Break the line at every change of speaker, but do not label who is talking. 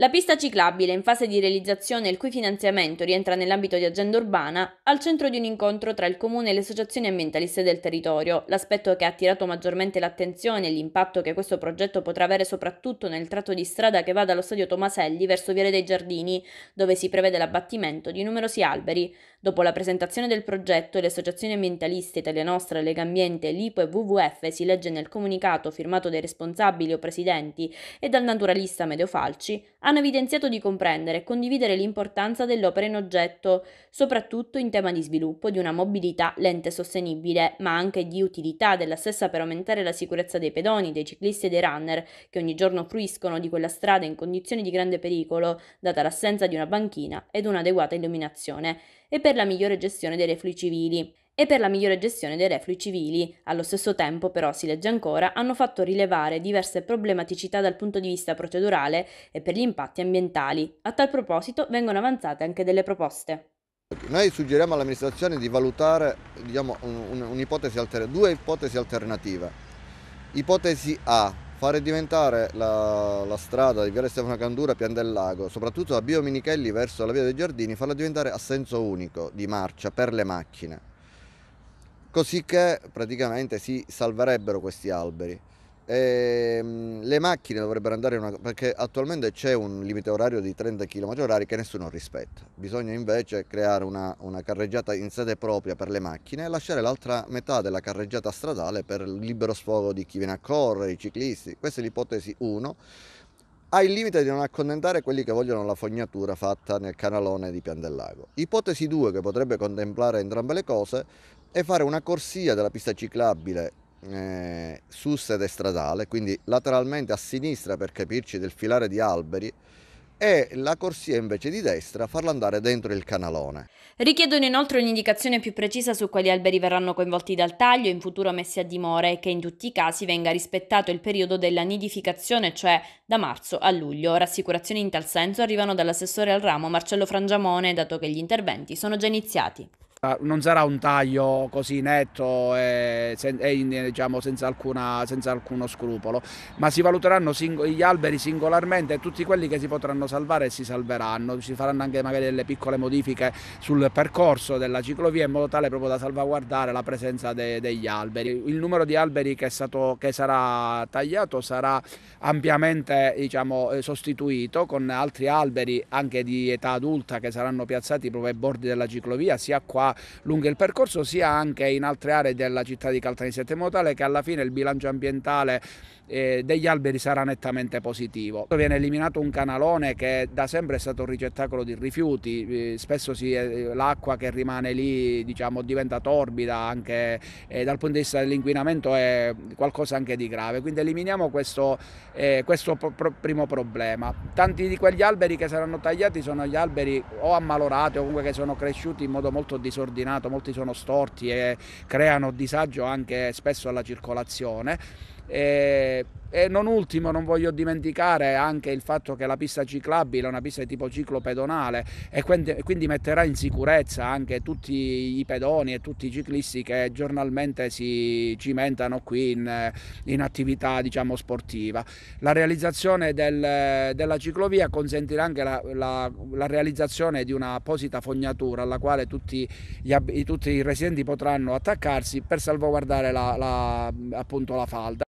La pista ciclabile in fase di realizzazione, il cui finanziamento rientra nell'ambito di agenda urbana, al centro di un incontro tra il comune e le associazioni ambientaliste del territorio, l'aspetto che ha attirato maggiormente l'attenzione e l'impatto che questo progetto potrà avere soprattutto nel tratto di strada che va dallo stadio Tomaselli verso Viale dei Giardini, dove si prevede l'abbattimento di numerosi alberi. Dopo la presentazione del progetto, le associazioni ambientaliste Italia Nostra, Lega Ambiente, Lipo e WWF si legge nel comunicato firmato dai responsabili o presidenti e dal naturalista Medeo Falci, hanno evidenziato di comprendere e condividere l'importanza dell'opera in oggetto, soprattutto in tema di sviluppo di una mobilità lente e sostenibile, ma anche di utilità della stessa per aumentare la sicurezza dei pedoni, dei ciclisti e dei runner che ogni giorno fruiscono di quella strada in condizioni di grande pericolo, data l'assenza di una banchina ed un'adeguata illuminazione, e per la migliore gestione dei reflui civili e per la migliore gestione dei reflui civili. Allo stesso tempo, però, si legge ancora, hanno fatto rilevare diverse problematicità dal punto di vista procedurale e per gli impatti ambientali. A tal proposito vengono avanzate anche delle proposte.
Noi suggeriamo all'amministrazione di valutare diciamo, due ipotesi alternative. Ipotesi A, fare diventare la, la strada di Viale Stefano Candura, a Pian del Lago, soprattutto da Bio Minichelli verso la Via dei Giardini, farla diventare a senso unico di marcia per le macchine così che praticamente si salverebbero questi alberi. E, ehm, mh, le macchine dovrebbero andare in una, perché attualmente c'è un limite orario di 30 km/h che nessuno rispetta. Bisogna invece creare una, una carreggiata in sede propria per le macchine e lasciare l'altra metà della carreggiata stradale per il libero sfogo di chi viene a correre, i ciclisti. Questa è l'ipotesi 1 ha il limite di non accontentare quelli che vogliono la fognatura fatta nel canalone di Pian del Lago. Ipotesi 2 che potrebbe contemplare entrambe le cose e fare una corsia della pista ciclabile eh, su sede stradale, quindi lateralmente a sinistra per capirci del filare di alberi e la corsia invece di destra farla andare dentro il canalone.
Richiedono inoltre un'indicazione più precisa su quali alberi verranno coinvolti dal taglio in futuro messi a dimora e che in tutti i casi venga rispettato il periodo della nidificazione, cioè da marzo a luglio. Rassicurazioni in tal senso arrivano dall'assessore al ramo Marcello Frangiamone, dato che gli interventi sono già iniziati.
Ah, non sarà un taglio così netto e, e eh, diciamo, senza, alcuna, senza, alcuno scrupolo, ma si valuteranno gli alberi singolarmente e tutti quelli che si potranno salvare si salveranno, si faranno anche magari delle piccole modifiche sul percorso della ciclovia in modo tale proprio da salvaguardare la presenza de, degli alberi. Il numero di alberi che, stato, che sarà tagliato sarà ampiamente diciamo, eh, sostituito con altri alberi anche di età adulta che saranno piazzati proprio ai bordi della ciclovia, sia qua lungo il percorso sia anche in altre aree della città di Caltanissette in modo tale che alla fine il bilancio ambientale eh, degli alberi sarà nettamente positivo. Viene eliminato un canalone che da sempre è stato un ricettacolo di rifiuti, eh, spesso eh, l'acqua che rimane lì diciamo, diventa torbida anche eh, dal punto di vista dell'inquinamento è qualcosa anche di grave, quindi eliminiamo questo, questo pro primo problema. Tanti di quegli alberi che saranno tagliati sono gli alberi o ammalorati o comunque che sono cresciuti in modo molto disordinato disordinato, molti sono storti e creano disagio anche spesso alla circolazione e, e, non ultimo non voglio dimenticare anche il fatto che la pista ciclabile è una pista di tipo ciclo pedonale e quindi, quindi metterà in sicurezza anche tutti i pedoni e tutti i ciclisti che giornalmente si cimentano qui in, in attività diciamo, sportiva. La realizzazione del, della ciclovia consentirà anche la, la, la, realizzazione di un'apposita fognatura alla quale tutti, gli, tutti i residenti potranno attaccarsi per salvaguardare la, la appunto, falda.